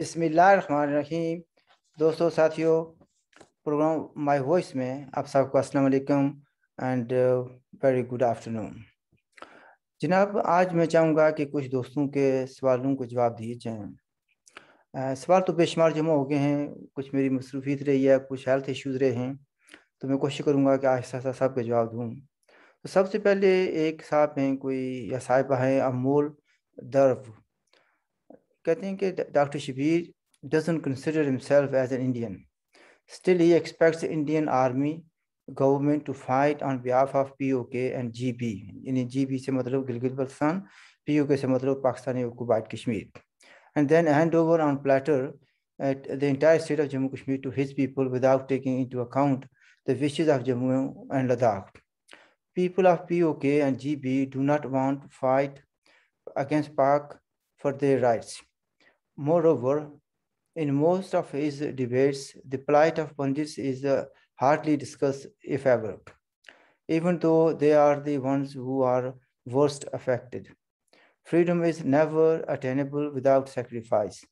बसमीम दोस्तों साथियों प्रोग्राम माय वॉइस में आप सबको अस्सलाम वालेकुम एंड वेरी गुड आफ्टरनून जनाब आज मैं चाहूँगा कि कुछ दोस्तों के सवालों को जवाब दिए जाएँ सवाल तो बेशुमार जमा हो गए हैं कुछ मेरी मसरूफीत रही है कुछ हेल्थ इश्यूज़ रहे हैं तो मैं कोशिश करूँगा कि आहिस्ता आहिस्ता के जवाब दूँ तो सबसे पहले एक साहब हैं कोई या साहिबा हैं अमोल दर्व कहते हैं that Dr. Shabir doesn't consider himself as an Indian. Still, he expects the Indian army government to fight on behalf of POK and GB. यानी GB से मतलब गिलगित बल्तिस्तान POK से मतलब पाकिस्तानी हुकूमत Kashmir And then hand over on platter the entire state of Jammu and Kashmir to his people without taking into account the wishes of Jammu and Ladakh. People of POK and GB do not want to fight against Pak for their rights. Moreover, in most of his debates, the plight of Pandits is uh, hardly discussed, if ever, even though they are the ones who are worst affected. Freedom is never attainable without sacrifice.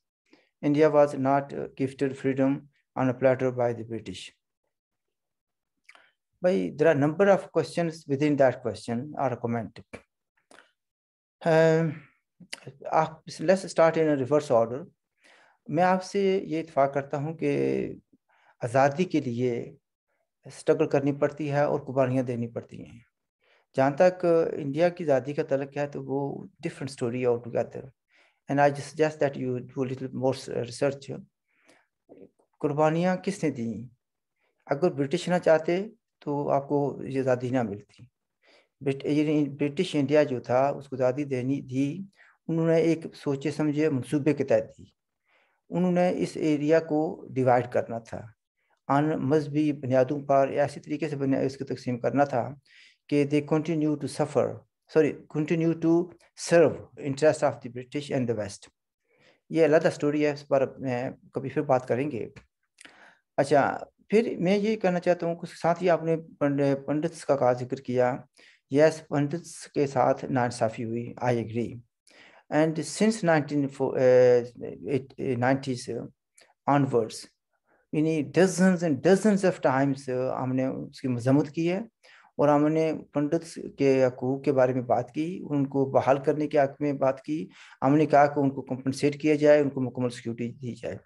India was not uh, gifted freedom on a platter by the British. But there are a number of questions within that question or a comment. Um, आप let's start in reverse order मैं आपसे ये इतफाक़ करता हूँ कि आज़ादी के लिए स्ट्रगल करनी पड़ती है और कुर्बानियाँ देनी पड़ती हैं जहाँ तक इंडिया की आज़ादी का तलक है तो वो different story all together and I suggest that you do little more research कुर्बानियाँ किसने दी अगर ब्रिटिश ना चाहते तो आपको ये आज़ादी ना मिलती ब्रिटिश इंडिया जो था उसको आज़ादी देनी दी उन्होंने एक सोचे समझे मनसूबे के तहत दी उन्होंने इस एरिया को डिवाइड करना था अन मजहबी बुनियादों पर ऐसी तरीके से बुनियाद इसको तकसीम करना था कि they continue to suffer sorry continue to serve interest of the British and the West ये अलग स्टोरी है इस पर कभी फिर बात करेंगे अच्छा फिर मैं ये कहना चाहता हूँ साथ ही आपने पंडित का का जिक्र किया यस पंडित के साथ नासाफ़ी हुई I agree And since 1990s uh, uh, uh, onwards, यानी dozens and dozens of times हमने उसकी मजम्मत की है और हमने पंडित के हकूक के बारे में बात की उनको बहाल करने के हक में बात की हमने कहा कि उनको कंपनसेट किया जाए उनको मुकम्मल सिक्योरिटी दी जाए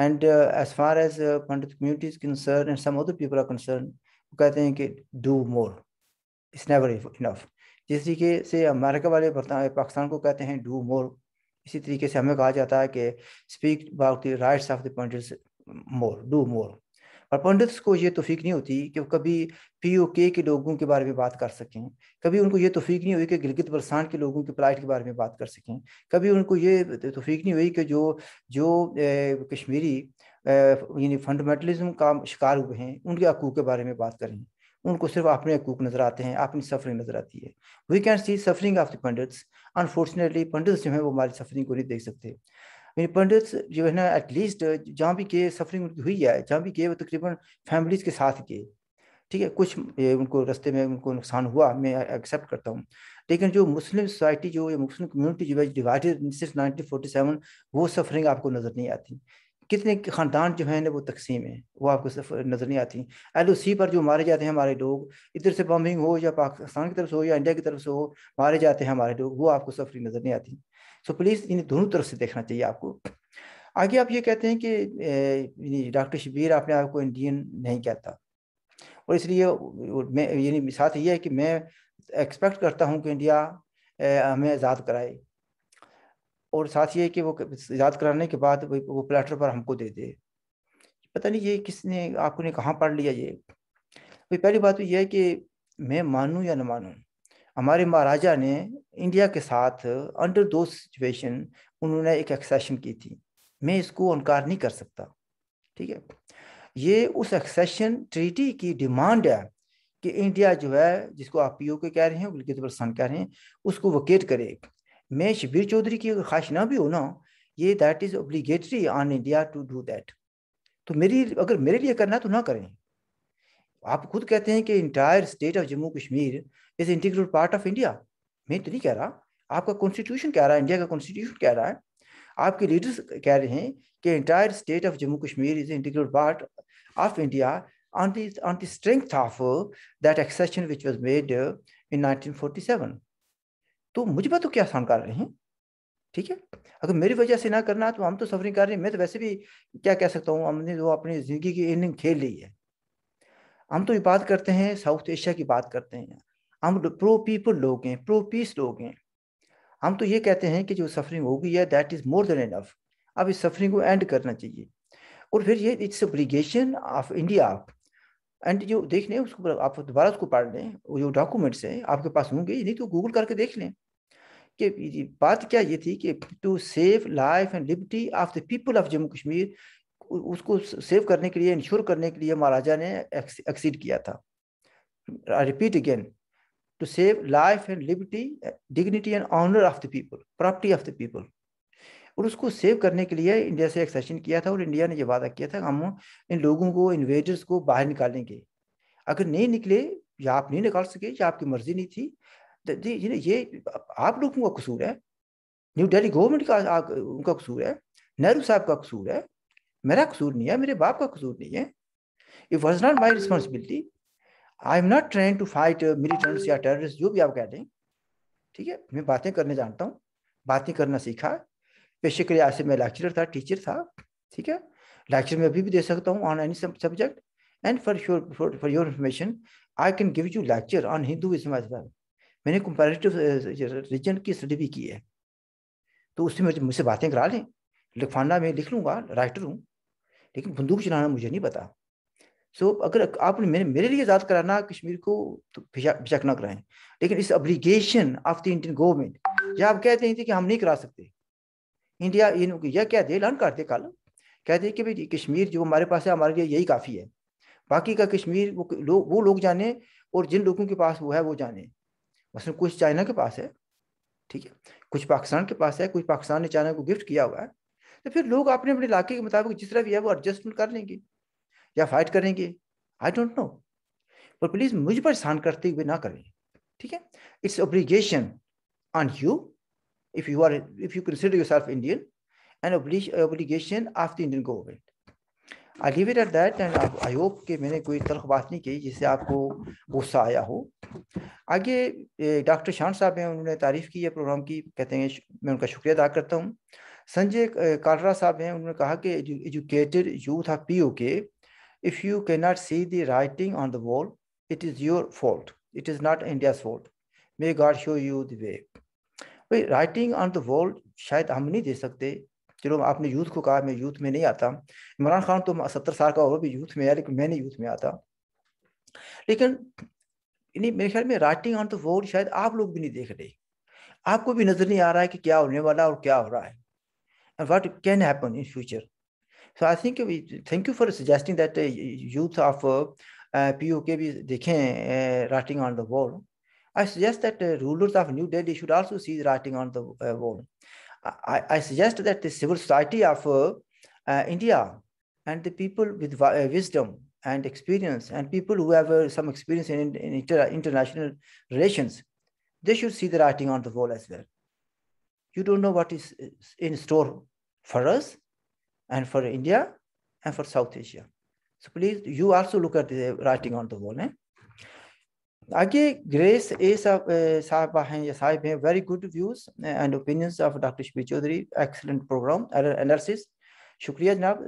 and as far as Pandit communities concern and some other people are concern कहते हैं कि do more it's never enough जिस तरीके से अमेरिका वाले पाकिस्तान को कहते हैं डू मोर इसी तरीके से हमें कहा जाता है कि speak about the rights of the Pandits more do more और पंडित्स को ये तोफीक नहीं होती कि वो कभी पी ओ के लोगों के बारे में बात कर सकें कभी उनको ये तोफीक नहीं हुई कि गिलगित बलसान के लोगों की प्लाइट के बारे में बात कर सकें कभी उनको ये तोफीक नहीं हुई कि जो जो ए, कश्मीरी यानी फंडामेंटलिज्म का शिकार हुए हैं उनके हकूक़ के बारे में बात करें उनको सिर्फ अपने हकूक नजर आते हैं अपनी सफरिंग नजर आती है we can see suffering of the Pandits unfortunately Pandits जो है वो हमारी सफरिंग को नहीं देख सकते मेरे पंडित जो है ना एटलीस्ट जहाँ भी के सफरिंग उनकी हुई है जहाँ भी गए वो तकरीबन फैमिलीज के साथ गए ठीक है कुछ उनको रस्ते में उनको नुकसान हुआ मैं एक्सेप्ट करता हूँ लेकिन जो मुस्लिम सोसाइटी जो या मुस्लिम कम्युनिटी जो है डिवाइडेड सिर्फ नाइनटीन फोर्टी सेवन वो सफरिंग आपको नज़र नहीं आती कितने ख़ानदान जो हैं वो तकसीम है वो आपको नज़र नहीं आती एल सी पर जो मारे जाते हैं हमारे लोग इधर से बॉम्बिंग हो या पाकिस्तान की तरफ से हो या इंडिया की तरफ से हो मारे जाते हैं हमारे लोग वो आपको सफरी नज़र नहीं आती सो प्लीज़ इन्हें दोनों तरफ से देखना चाहिए आपको आगे आप ये कहते हैं कि डॉक्टर शबीर आपने आप को इंडियन नहीं कहता और इसलिए मैं यानी साथ ये है कि मैं एक्सपेक्ट करता हूँ कि इंडिया हमें आज़ाद कराए और साथ ये कि वो याद कराने के बाद वो प्लेटर पर हमको दे दे पता नहीं ये किसने आपने कहाँ पढ़ लिया ये भाई पहली बात तो यह है कि मैं मानूँ या ना मानूँ हमारे महाराजा ने इंडिया के साथ अंडर दो सिचुएशन उन्होंने एक एक्सेशन की थी मैं इसको इनकार नहीं कर सकता ठीक है ये उस एक्सेशन ट्रीटी की डिमांड है कि इंडिया जो है जिसको आप पी ओ के कह रहे हैं गिलगित कह रहे हैं उसको वकेट करे मैं शबीर चौधरी की अगर ना भी हो ना ये that is obligatory on India to do that तो मेरी अगर मेरे लिए करना तो ना करें आप खुद कहते हैं कि entire state of Jammu Kashmir is integrate part of India मैं तो नहीं कह रहा आपका कॉन्स्टिट्यूशन कह रहा है इंडिया का कॉन्स्टिट्यूशन कह रहा है आपके लीडर्स कह रहे हैं कि entire state of Jammu Kashmir is integrate part of India on the, on the strength of that accession which was made in nineteen forty seven तो मुझ पर तो क्या आसान रहे हैं ठीक है अगर मेरी वजह से ना करना तो हम तो सफरिंग कर रहे हैं मैं तो वैसे भी क्या कह सकता हूँ हमने जो तो अपनी जिंदगी की इनिंग खेल ली है हम तो ये बात करते हैं साउथ एशिया की बात करते हैं हम प्रो पीपल लोग हैं प्रो पीस लोग हैं हम तो ये कहते हैं कि जो सफरिंग होगी है that is more than enough अब इस सफरिंग को एंड करना चाहिए और फिर ये it's obligation of India and जो देख लें उसको आप दोबारा उसको पढ़ लें वो जो डॉक्यूमेंट्स हैं आपके पास होंगे नहीं तो गूगल करके देख लें कि बात क्या ये थी कि to save life and liberty of the people of Jammu Kashmir उसको सेव करने के लिए इंश्योर करने के लिए महाराजा ने एक्सीड किया था I repeat again to save life and liberty dignity and honour of the people property of the people और उसको सेव करने के लिए इंडिया से एक्सेशन किया था और इंडिया ने ये वादा किया था हम इन लोगों को इन्वेडर्स को बाहर निकालेंगे अगर नहीं निकले या आप नहीं निकाल सके या आपकी मर्जी नहीं थी ये ये आप लोगों का कसूर है न्यू दिल्ली गवर्नमेंट का उनका कसूर है नेहरू साहब का कसूर है मेरा कसूर नहीं है मेरे बाप का कसूर नहीं है it was not my responsibility I am not train to fight militants या टेररिस्ट जो भी आप कह दें ठीक है मैं बातें करने जानता हूँ बातें करना सीखा पेशे के लिहाज से मैं लेक्चरर था टीचर था ठीक है लेक्चर में अभी भी दे सकता हूँ on any subject and for sure for your information I can give you lecture on Hindu is well मैंने कंपेरेटिव रिलीजन की स्टडी भी की है तो उससे मुझसे बातें करा लें लिखवाना मैं लिख लूँगा राइटर हूँ लेकिन बंदूक चलाना मुझे नहीं पता सो so, अगर आपने मेरे मेरे लिए आज़ाद कराना कश्मीर को तो भिजक ना कराएं लेकिन इस obligation of the Indian government या आप कहते हैं कि हम नहीं करा सकते इंडिया इन यह क्या दे ऐलान करते कल कहते कि भाई कश्मीर जो हमारे पास है हमारे लिए यही काफ़ी है बाकी का कश्मीर वो लोग वो लोग जाने और जिन लोगों के पास वो है वो जाने मसलन कुछ चाइना के पास है ठीक है कुछ पाकिस्तान के पास है कुछ पाकिस्तान ने चाइना को गिफ्ट किया हुआ है तो फिर लोग अपने अपने इलाके के मुताबिक जिस तरह भी है वो एडजस्टमेंट कर लेंगे या फाइट करेंगे आई डोंट नो पर प्लीज़ मुझ पर शान करते हुए ना करें ठीक है it's obligation on you if you are if you consider your self Indian and of the Indian government I leave it at that and I hope कि मैंने कोई तलख बात नहीं की जिससे आपको गुस्सा आया हो आगे डॉक्टर शान साहब हैं उन्होंने तारीफ़ की है प्रोग्राम की कहते हैं मैं उनका शुक्रिया अदा करता हूँ संजय कालरा साहब हैं उन्होंने कहा कि educated youth of P K if you can not see the writing on the wall it is your fault it is not India's fault may God show you the way भाई राइटिंग ऑन द वॉल शायद हम नहीं दे सकते चलो आपने youth को कहा मैं यूथ में नहीं आता इमरान खान तो सत्तर साल का और भी यूथ में है लेकिन मैं नहीं यूथ में आता लेकिन नहीं मेरे ख्याल में राइटिंग ऑन द वॉल शायद आप लोग भी नहीं देख रहे आपको भी नजर नहीं आ रहा है कि क्या होने वाला और क्या हो रहा है and what can happen in future so I think thank you for suggesting that youth of P U K भी देखें writing on the wall I suggest that rulers of new Delhi should also sees writing on the wall I suggest that the civil society of India and the people with wisdom and experience and people who have uh, some experience in, in inter international relations they should see the writing on the wall as well you don't know what is in store for us and for india and for south asia so please you also look at the writing on the wall eh? आगे ग्रेस ए साहब साहब हैं या साहिब हैं very good views and opinions of doctor Shabir Chaudhary excellent programme analysis शुक्रिया जनाब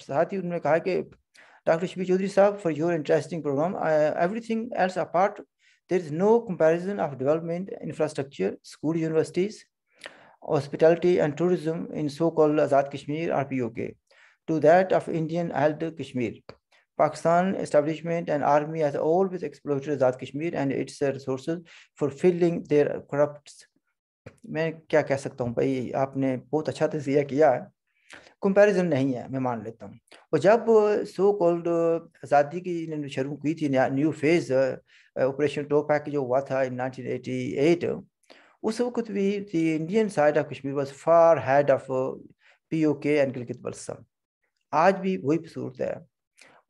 साथ ही उन्होंने कहा कि Dr. Shibi Chaudhary sir, for your interesting program. Uh, everything else apart, there is no comparison of development, infrastructure, school universities, hospitality and tourism in so-called Azad Kashmir or POK to that of Indian held Kashmir. Pakistan establishment and army has always exploited Azad Kashmir and its resources for filling their corrupts. मैं क्या कह सकता हूँ भाई आपने बहुत अच्छा तजिया किया है कंपैरिजन नहीं है मैं मान लेता हूँ और जब सो कॉल्ड आज़ादी की शुरू की थी न्यू फेज ऑपरेशन टोपैक पैक जो हुआ था इन 1988 उस वक्त भी the Indian side of Kashmir was far head of P O K and Gilgit balsam आज भी वही सूरत है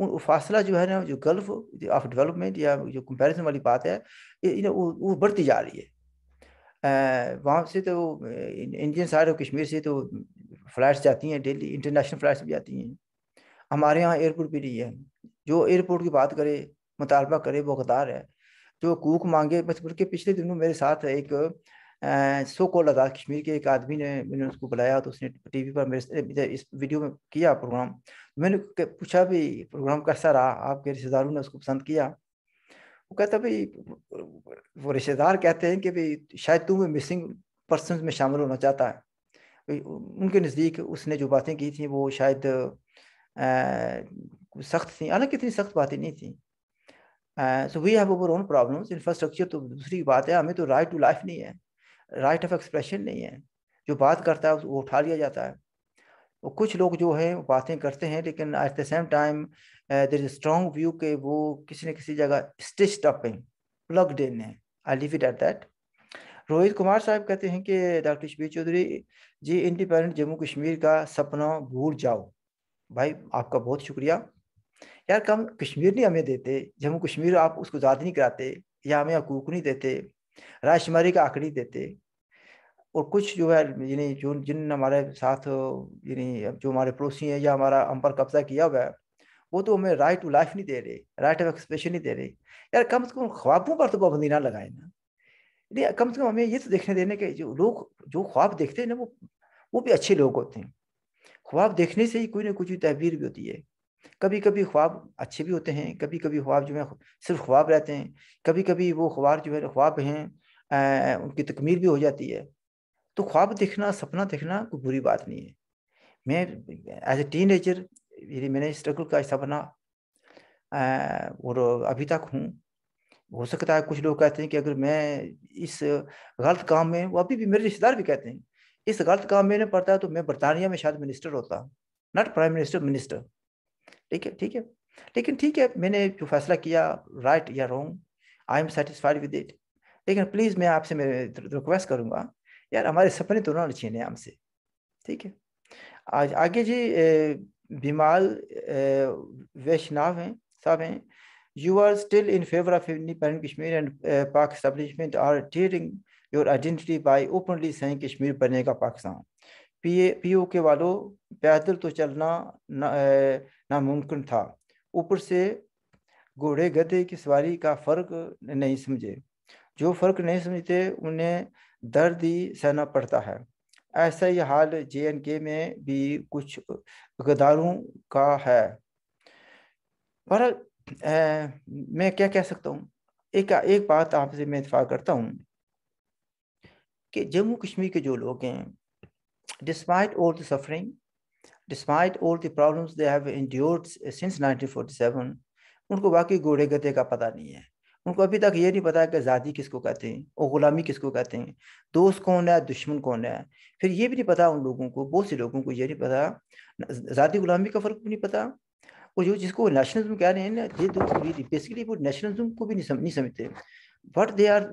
उन फासला जो है ना जो गल्फ ऑफ डेवलपमेंट या जो कंपैरिजन वाली बात है वो, वो बढ़ती जा रही है वहाँ से तो इंडियन साइड ऑफ कश्मीर से तो फ्लाइट्स जाती हैं डेली इंटरनेशनल फ्लाइट्स भी जाती हैं हमारे यहाँ एयरपोर्ट भी नहीं है जो एयरपोर्ट की बात करे मुतालबा करे वो गदार है जो कूक मांगे बस बल्कि पिछले दिनों मेरे साथ एक सो को लद्दाख कश्मीर के एक आदमी ने मैंने उसको बुलाया तो उसने टीवी पर मेरे इस वीडियो में किया प्रोग्राम तो मैंने पूछा भी प्रोग्राम कैसा रहा आपके रिश्तेदारों ने उसको पसंद किया वो कहता भाई वो रिश्तेदार कहते हैं कि भाई शायद तुम मिसिंग पर्सन में शामिल होना चाहता है उनके नज़दीक उसने जो बातें की थी वो शायद सख्त थी हालांकि इतनी सख्त बातें नहीं थी so we have over own problem infrastructure तो दूसरी बात है हमें तो राइट टू लाइफ नहीं है राइट ऑफ एक्सप्रेशन नहीं है जो बात करता है वो उठा लिया जाता है और कुछ लोग जो है बातें करते हैं लेकिन at the same time there is strong view के वो किसी न किसी जगह स्टिच टॉपिंग प्लग डेन है I leave it at that Rohit Kumar साहब कहते हैं कि डॉक्टर शबीर चौधरी जी इंडिपेंडेंट जम्मू कश्मीर का सपना भूल जाओ भाई आपका बहुत शुक्रिया यार कम कश्मीर नहीं हमें देते जम्मू कश्मीर आप उसको ज़्यादा नहीं कराते या हमें हकूक नहीं देते राजशुमारी का आंकड़ी देते और कुछ जो है यानी जो जिन हमारे साथ यानी जो हमारे पड़ोसी हैं या हमारा हम पर कब्जा किया हुआ है वो तो हमें राइट टू लाइफ नहीं दे रहे राइट ऑफ एक्सप्रेशन नहीं दे रहे यार कम से कम ख्वाबों पर तो पाबंदी ना लगाए ना इसलिए कम से कम हमें ये तो देखने देने के जो लोग जो ख्वाब देखते हैं ना वो वो भी अच्छे लोग होते हैं ख्वाब देखने से ही कोई ना कुछ तहबीर भी होती है कभी कभी ख्वाब अच्छे भी होते हैं कभी कभी ख्वाब जो है सिर्फ ख्वाब रहते हैं कभी कभी वो ख्वाब जो है ख्वाब हैं उनकी तकमील भी हो जाती है तो ख्वाब देखना सपना देखना कोई बुरी बात नहीं है मैं एज ए टीन एजर मैंने स्ट्रगल का सपना और अभी तक हूँ हो सकता है कुछ लोग कहते हैं कि अगर मैं इस गलत काम में वो अभी भी मेरे रिश्तेदार भी कहते हैं इस गलत काम में नहीं पड़ता तो मैं बरतानिया में शायद मिनिस्टर होता नॉट प्राइम मिनिस्टर मिनिस्टर ठीक है ठीक है लेकिन ठीक है मैंने जो फैसला किया राइट या wrong I am satisfied with it लेकिन प्लीज़ मैं आपसे रिक्वेस्ट करूँगा यार हमारे सपने तो ना छीने हमसे ठीक है आज आगे जी बीमाल वैष्णव हैं साहब हैं you are still in favor of independent Kashmir and uh, Pak establishment are tearing your identity by openly saying Kashmir banega Pakistan. P O वालों पैदल तो चलना नामुमकिन ना था ऊपर से घोड़े गधे की सवारी का फर्क नहीं समझे जो फर्क नहीं समझते उन्हें दर्द ही सहना पड़ता है ऐसा ही हाल जे में भी कुछ गदारों का है पर मैं क्या कह सकता हूँ एक एक बात आपसे मैं इतफा करता हूँ कि जम्मू कश्मीर के जो लोग हैं despite all the suffering despite all the problems they have endured since 1947 उनको बाकी गोड़े गते का पता नहीं है उनको अभी तक ये नहीं पता कि आज़ादी किसको कहते हैं और ग़ुलामी किसको कहते हैं दोस्त कौन है दुश्मन कौन है फिर ये भी नहीं पता उन लोगों को बहुत से लोगों को ये नहीं पता आज़ादी ग़ुलामी का फ़र्क भी नहीं पता और जो जिसको नेशनलिज्म कह रहे हैं ना ये लोग बेसिकली वो नेशनलिज्म को भी नहीं, समझते what they are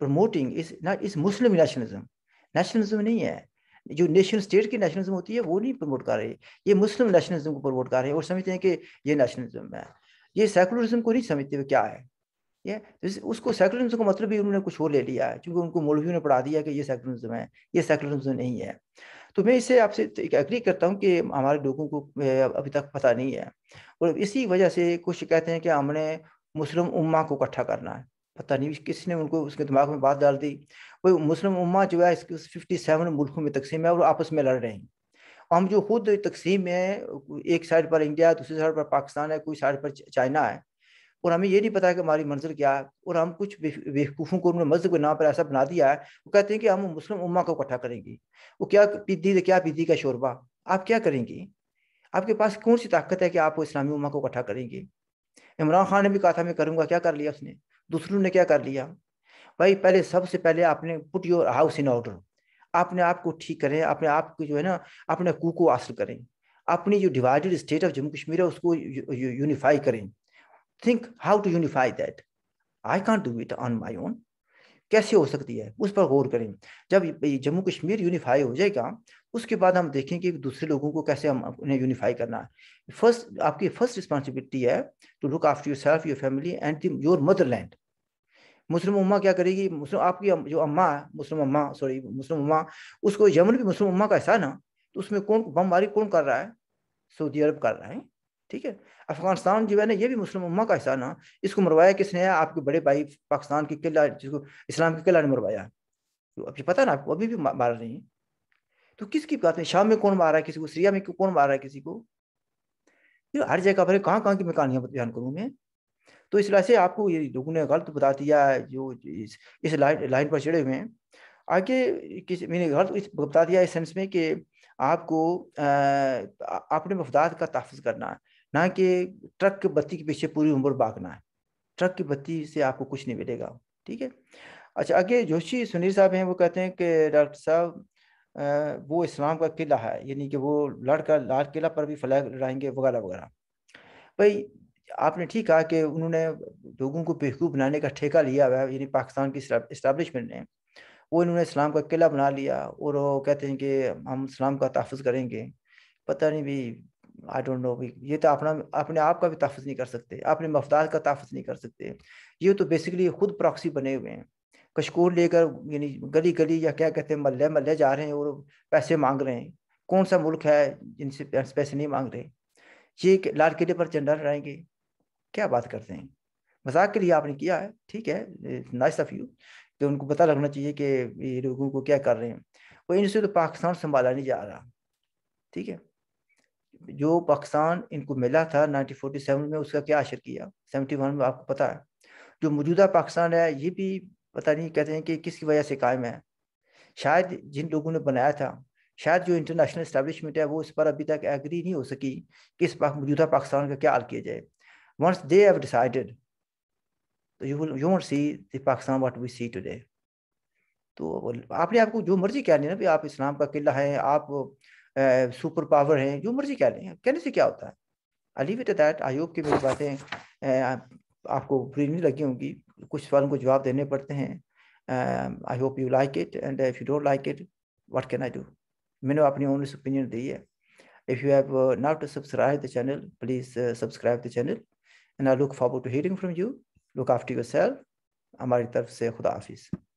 promoting is not is Muslim nationalism nationalism नहीं है जो नेशनल स्टेट की नेशनलिज्म होती है वो नहीं प्रमोट कर रहे ये मुस्लिम नेशनलिज्म को प्रमोट कर रहे हैं और समझते हैं कि ये नेशनलिज्म है ये सेकुलरिज्म को नहीं समझते हुए क्या है ये जैसे तो उसको सेकुलरिज्म का मतलब भी उन्होंने कुछ और ले लिया है क्योंकि उनको मौलवियों ने पढ़ा दिया कि ये सेकुलरिज्म है ये सेकुलरिज्म नहीं है तो मैं इसे आपसे तो एग्री करता हूँ कि हमारे लोगों को अभी तक पता नहीं है और इसी वजह से कुछ कहते हैं कि हमने मुस्लिम उम्मा को इकट्ठा करना है पता नहीं किसने उनको उसके दिमाग में बात डाल दी वही मुस्लिम उम्मा जो है इसके फिफ्टी सेवन मुल्कों में तकसीम है और आपस में लड़ रहे हैं हम जो खुद तकसीम है एक साइड पर इंडिया दूसरी साइड पर पाकिस्तान है कोई साइड पर चाइना है और हमें ये नहीं पता है कि हमारी मंजिल क्या है और हम कुछ बेवकूफ़ों को उन्होंने मस्जिद के नाम पर ऐसा बना दिया है वो कहते हैं कि हम मुस्लिम उम्मा को इकट्ठा करेंगे वो क्या पीती क्या पीती का शोरबा आप क्या करेंगे आपके पास कौन सी ताकत है कि आप इस्लामी उम्मा को इकट्ठा करेंगे इमरान खान ने भी कहा था मैं करूँगा क्या कर लिया उसने दूसरों ने क्या कर लिया भाई पहले सबसे पहले आपने put your house in order अपने आप को ठीक करें अपने आप को जो है ना अपने कू को हासिल करें अपनी जो divided state of Jammu Kashmir है उसको यूनिफाई करें think how to unify that I can't do it on my own कैसे हो सकती है उस पर गौर करें जब जम्मू कश्मीर यूनिफाई हो जाएगा उसके बाद हम देखें कि दूसरे लोगों को कैसे हम उन्हें यूनिफाई करना है फर्स्ट आपकी फर्स्ट रिस्पॉन्सिबिलिटी है to look after your self your family and your motherland Muslim उम्मा क्या करेगी मुस्लिम आपकी जो अम्मा मुस्लिम अम्मा सॉरी मुस्लिम उम्मा उसको यमन भी मुस्लिम उम्मा का ऐसा है तो उसमें कौन बमबारी कौन कर रहा है सऊदी अरब कर रहा है ठीक है अफगानिस्तान जो है ना ये भी मुस्लिम उम्मा का हिस्सा ना इसको मरवाया किसने है आपके बड़े भाई पाकिस्तान के किला जिसको इस्लाम के किला ने मरवाया तो अभी पता ना आपको अभी भी मार रही है तो किसकी बात है शाम में कौन मारा है किसी को सीरिया में कौन मारा है किसी को फिर हर जगह पर कहाँ कहाँ की मैं कहानियाँ बयान करूँ मैं तो इस वजह से आपको ये लोगों ने गलत बता दिया जो इस, इस लाइन लाइन पर चढ़े हुए हैं आगे किसी मैंने गलत इस बता दिया इस सेंस में कि आपको अपने मफदात का तहफ़ करना है ना कि ट्रक की बत्ती के पीछे पूरी उम्र भागना है ट्रक की बत्ती से आपको कुछ नहीं मिलेगा ठीक है अच्छा आगे जोशी सुनील साहब हैं वो कहते हैं कि डॉक्टर साहब वो इस्लाम का किला है यानी कि वो लड़कर लाल किला पर भी फ्लैग लड़ाएंगे वगैरह वगैरह भाई आपने ठीक कहा कि उन्होंने लोगों को बेवकूफ़ बनाने का ठेका लिया हुआ है यानी पाकिस्तान की इस्टबलिशमेंट ने वो इन्होंने इस्लाम का किला बना लिया और वो कहते हैं कि हम इस्लाम का तहफ़ करेंगे पता नहीं भाई आई डोंट नो भी ये तो अपना अपने आप का भी तहफ़ नहीं कर सकते अपने मफदात का तहफ़ नहीं कर सकते ये तो बेसिकली खुद प्रॉक्सी बने हुए हैं कशकूर लेकर यानी गली गली या क्या कहते हैं मल्ले मल्ले जा रहे हैं और पैसे मांग रहे हैं कौन सा मुल्क है जिनसे पैसे नहीं मांग रहे ये लाल किले पर चंडा लड़ाएंगे क्या बात करते हैं मजाक के लिए आपने किया है ठीक है नाइस ऑफ यू तो उनको पता लगना चाहिए कि ये लोगों को क्या कर रहे हैं और इनसे तो पाकिस्तान संभाला नहीं जा रहा ठीक है जो पाकिस्तान इनको मिला था 1947 में उसका क्या असर किया 71 में आपको पता है जो मौजूदा पाकिस्तान है ये भी पता नहीं कहते हैं कि किसकी वजह से कायम है शायद जिन लोगों ने बनाया था शायद जो इंटरनेशनल इस्टेबलिशमेंट है वो इस पर अभी तक एग्री नहीं हो सकी कि इस पा, मौजूदा पाकिस्तान का क्या हाल किया जाए वंस दे हैव डिसाइडेड तो you will you won't see the Pakistan what we see today तो आपने आपको जो मर्जी कह ना भाई आप इस्लाम का किला है आप सुपर पावर हैं जो मर्जी कह लें कहने से क्या होता है अली विद दैट आयोग की मेरी बातें आपको नहीं लगी होंगी कुछ सवालों को जवाब देने पड़ते हैं I hope you like it and if you don't like it what can I do मैंने अपनी ओन ओपिनियन दी है if you have not subscribe the channel please subscribe the channel and I look forward to hearing from you look after your self हमारी तरफ से खुदा हाफिज़